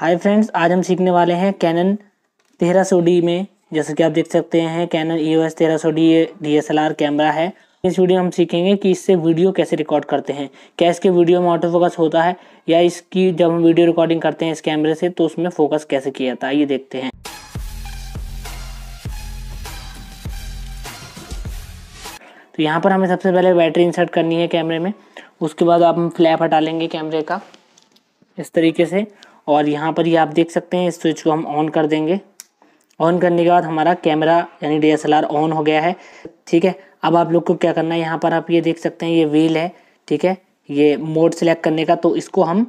hi friends आज हम सीखने वाले हैं कैनन तेरह सौ डी में जैसे कि आप देख सकते हैं कैनन ई ओ एस तेरह सौ D D S L R camera है इस वीडियो में हम सीखेंगे कि इससे वीडियो कैसे रिकॉर्ड करते हैं क्या इसके वीडियो में ऑटो फोकस होता है या इसकी जब हम वीडियो रिकॉर्डिंग करते हैं इस कैमरे से तो उसमें फोकस कैसे किया जाता है ये देखते हैं तो यहाँ पर हमें सबसे पहले बैटरी इंसर्ट करनी है कैमरे में उसके बाद आप हम फ्लैप हटा लेंगे कैमरे का इस तरीके से और यहाँ पर ही आप देख सकते हैं इस स्विच को हम ऑन कर देंगे ऑन करने के बाद हमारा कैमरा यानी डी ऑन हो गया है ठीक है अब आप लोग को क्या करना है यहाँ पर आप ये देख सकते हैं ये व्हील है ठीक है ये मोड सेलेक्ट करने का तो इसको हम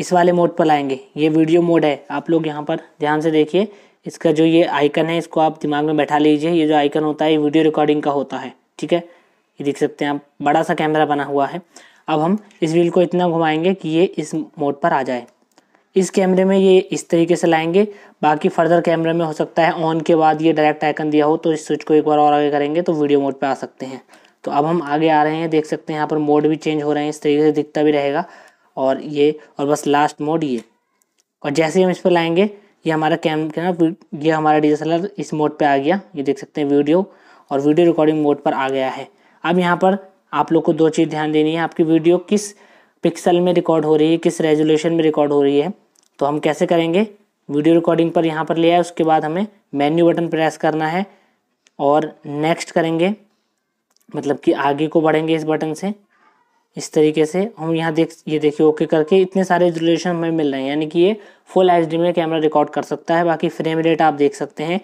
इस वाले मोड पर लाएंगे ये वीडियो मोड है आप लोग यहाँ पर ध्यान से देखिए इसका जो ये आइकन है इसको आप दिमाग में बैठा लीजिए ये जो आइकन होता है ये वीडियो रिकॉर्डिंग का होता है ठीक है ये देख सकते हैं आप बड़ा सा कैमरा बना हुआ है अब हम इस व्हील को इतना घुमाएंगे कि ये इस मोड पर आ जाए इस कैमरे में ये इस तरीके से लाएंगे बाकी फर्दर कैमरे में हो सकता है ऑन के बाद ये डायरेक्ट आइकन दिया हो तो इस स्विच को एक बार और आगे करेंगे तो वीडियो मोड पे आ सकते हैं तो अब हम आगे आ रहे हैं देख सकते हैं यहाँ पर मोड भी चेंज हो रहे हैं इस तरीके से दिखता भी रहेगा और ये और बस लास्ट मोड ये और जैसे ही हम इस पर लाएंगे ये हमारा कैम ये हमारा डी इस मोड पर आ गया ये देख सकते हैं वीडियो और वीडियो रिकॉर्डिंग मोड पर आ गया है अब यहाँ पर आप लोग को दो चीज़ ध्यान देनी है आपकी वीडियो किस पिक्सल में रिकॉर्ड हो रही है किस रेजोल्यूशन में रिकॉर्ड हो रही है तो हम कैसे करेंगे वीडियो रिकॉर्डिंग पर यहाँ पर ले आए उसके बाद हमें मेन्यू बटन प्रेस करना है और नेक्स्ट करेंगे मतलब कि आगे को बढ़ेंगे इस बटन से इस तरीके से हम यहाँ देख ये देखिए ओके करके इतने सारे रेजोल्यूशन हमें मिल रहे हैं यानी कि ये फुल एच में कैमरा रिकॉर्ड कर सकता है बाकी फ्रेम रेट आप देख सकते हैं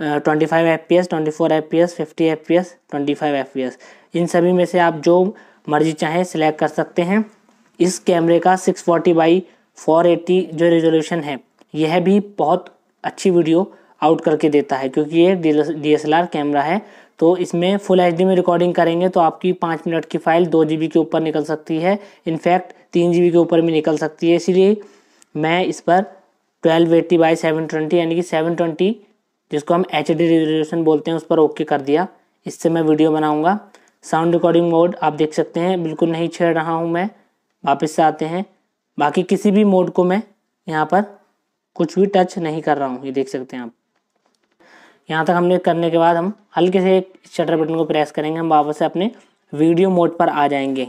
twenty five F P S twenty four F P S fifty F P S twenty five F P S इन सभी में से आप जो मर्जी चाहें सिलेक्ट कर सकते हैं इस कैमरे का सिक्स फोर्टी बाई 480 जो रेजोल्यूशन है यह भी बहुत अच्छी वीडियो आउट करके देता है क्योंकि ये डी एस कैमरा है तो इसमें फुल एच में रिकॉर्डिंग करेंगे तो आपकी पाँच मिनट की फ़ाइल दो जी के ऊपर निकल सकती है इनफैक्ट तीन जी के ऊपर भी निकल सकती है इसीलिए मैं इस पर twelve eighty by seven twenty यानी कि सेवन ट्वेंटी जिसको हम एच डी रेजोल्यूशन बोलते हैं उस पर ओके कर दिया इससे मैं वीडियो बनाऊँगा साउंड रिकॉर्डिंग मोड आप देख सकते हैं बिल्कुल नहीं छेड़ रहा हूँ मैं वापस से आते हैं बाकी किसी भी मोड को मैं यहाँ पर कुछ भी टच नहीं कर रहा हूँ ये देख सकते हैं आप यहाँ तक हमने करने के बाद हम हल्के से एक शटर बटन को प्रेस करेंगे हम वापस से अपने वीडियो मोड पर आ जाएंगे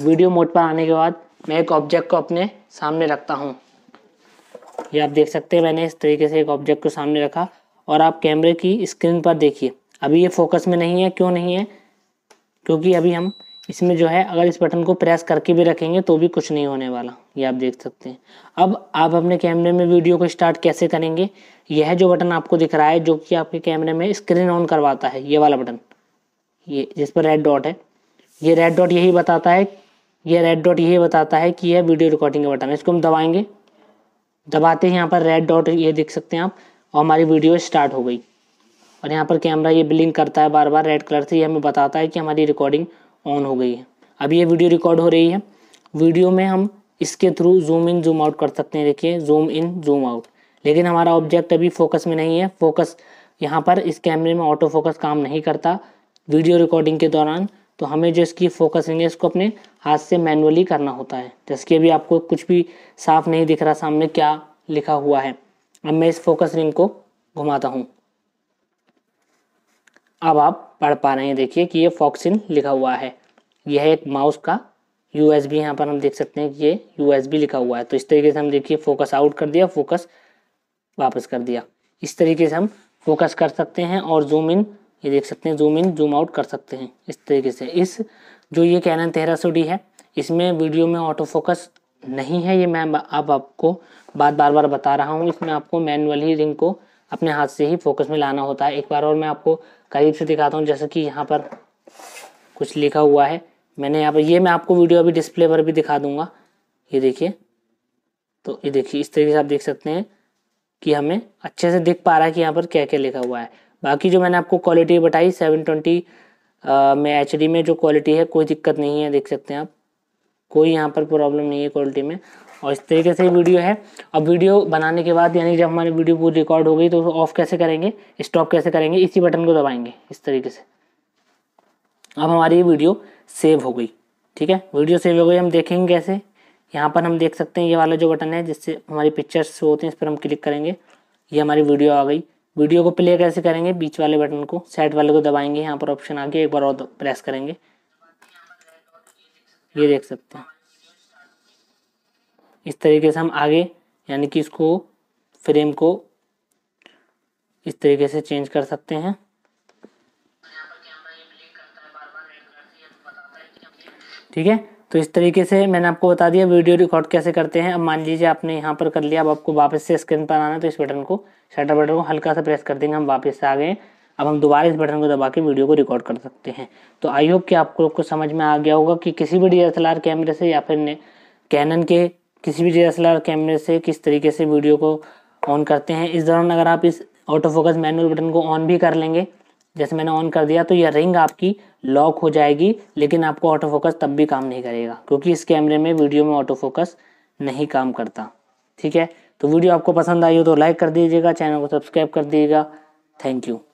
वीडियो मोड पर आने के बाद मैं एक ऑब्जेक्ट को अपने सामने रखता हूँ ये आप देख सकते हैं मैंने इस तरीके से एक ऑब्जेक्ट को सामने रखा और आप कैमरे की स्क्रीन पर देखिए अभी ये फोकस में नहीं है क्यों नहीं है क्योंकि अभी हम इसमें जो है अगर इस बटन को प्रेस करके भी रखेंगे तो भी कुछ नहीं होने वाला ये आप देख सकते हैं अब आप अपने कैमरे में वीडियो को स्टार्ट कैसे करेंगे यह जो बटन आपको दिख रहा है जो कि आपके कैमरे में स्क्रीन ऑन करवाता है ये वाला बटन ये जिस पर रेड डॉट है ये रेड डॉट यही बताता है ये रेड डॉट यही बताता है कि यह वीडियो रिकॉर्डिंग का बटन है इसको हम दबाएंगे दबाते हैं यहाँ पर रेड डॉट ये देख सकते हैं आप और हमारी वीडियो स्टार्ट हो गई और यहाँ पर कैमरा ये ब्लिंक करता है बार बार रेड कलर से ये हमें बताता है कि हमारी रिकॉर्डिंग ऑन हो गई है अभी ये वीडियो रिकॉर्ड हो रही है वीडियो में हम इसके through zoom in zoom out कर सकते हैं देखिए जूम इन जूम आउट लेकिन हमारा ऑब्जेक्ट अभी फोकस में नहीं है फोकस यहाँ पर इस कैमरे में ऑटो फोकस काम नहीं करता वीडियो रिकॉर्डिंग के दौरान तो हमें जो इसकी फोकसिंग है इसको अपने हाथ से मैनुअली करना होता है जैसे कि अभी आपको कुछ भी साफ नहीं दिख रहा सामने क्या लिखा हुआ है अब मैं इस फोकस रिंग को घुमाता हूँ अब आप पढ़ पा रहे हैं देखिए कि ये फॉक्सिन लिखा हुआ है यह एक माउस का यू एस बी यहाँ पर हम देख सकते हैं कि ये यू एस बी लिखा हुआ है तो इस तरीके से हम देखिए फोकस आउट कर दिया फोकस वापस कर दिया इस तरीके से हम फोकस कर सकते हैं और जूम इन ये देख सकते हैं जूम इन जूम आउट कर सकते हैं इस तरीके से इस जो ये कैनन तेरह सौ डी है इसमें वीडियो में ऑटो फोकस नहीं है ये मैं अब आपको बात बार बार बता रहा हूँ इसमें आपको मैनुअली रिंग को अपने हाथ से ही फोकस में लाना होता है एक बार और मैं आपको करीब से दिखाता हूँ जैसे कि यहाँ पर कुछ लिखा हुआ है मैंने यहाँ पर ये मैं आपको वीडियो अभी डिस्प्ले पर भी दिखा दूंगा ये देखिए तो ये देखिए इस तरीके से आप देख सकते हैं कि हमें अच्छे से दिख पा रहा है कि यहाँ पर क्या क्या लिखा हुआ है बाकी जो मैंने आपको क्वालिटी बताई सेवन ट्वेंटी में एच में जो क्वालिटी है कोई दिक्कत नहीं है देख सकते हैं आप कोई यहाँ पर प्रॉब्लम नहीं है क्वालिटी में और इस तरीके से वीडियो है अब वीडियो बनाने के बाद यानी जब हमारी वीडियो पूरी रिकॉर्ड हो गई तो ऑफ कैसे करेंगे स्टॉप कैसे करेंगे इसी बटन को दबाएंगे इस तरीके से अब हमारी वीडियो सेव हो गई ठीक है वीडियो सेव हो गई हम देखेंगे कैसे यहाँ पर हम देख सकते हैं ये वाला जो बटन है जिससे हमारी पिक्चर्स होते हैं इस पर हम क्लिक करेंगे ये हमारी वीडियो आ गई वीडियो को प्ले कैसे करेंगे बीच वाले बटन को सेट वाले को दबाएंगे यहाँ पर ऑप्शन आके एक बार और प्रेस करेंगे ये देख सकते हैं इस तरीके से हम आगे यानी कि इसको फ्रेम को इस तरीके से चेंज कर सकते हैं ठीक है तो इस तरीके से मैंने आपको बता दिया वीडियो रिकॉर्ड कैसे करते हैं अब मान लीजिए आपने यहाँ पर कर लिया अब आपको वापस से स्क्रीन पर आना है तो इस बटन को शटर बटन को हल्का सा प्रेस कर देंगे हम वापस से आ गए अब हम दोबारा इस बटन को दबा के वीडियो को रिकॉर्ड कर सकते हैं तो आई होप कि आपको समझ में आ गया होगा कि किसी भी डी कैमरे से या फिर कैनन के किसी भी डी कैमरे से किस तरीके से वीडियो को ऑन करते हैं इस दौरान अगर आप इस ऑटो फोकस मैनुअल बटन को ऑन भी कर लेंगे जैसे मैंने ऑन कर दिया तो यह रिंग आपकी लॉक हो जाएगी लेकिन आपको ऑटो फोकस तब भी काम नहीं करेगा क्योंकि इस कैमरे में वीडियो में ऑटो फोकस नहीं काम करता ठीक है तो वीडियो आपको पसंद आई हो तो लाइक कर दीजिएगा चैनल को सब्सक्राइब कर दीजिएगा थैंक यू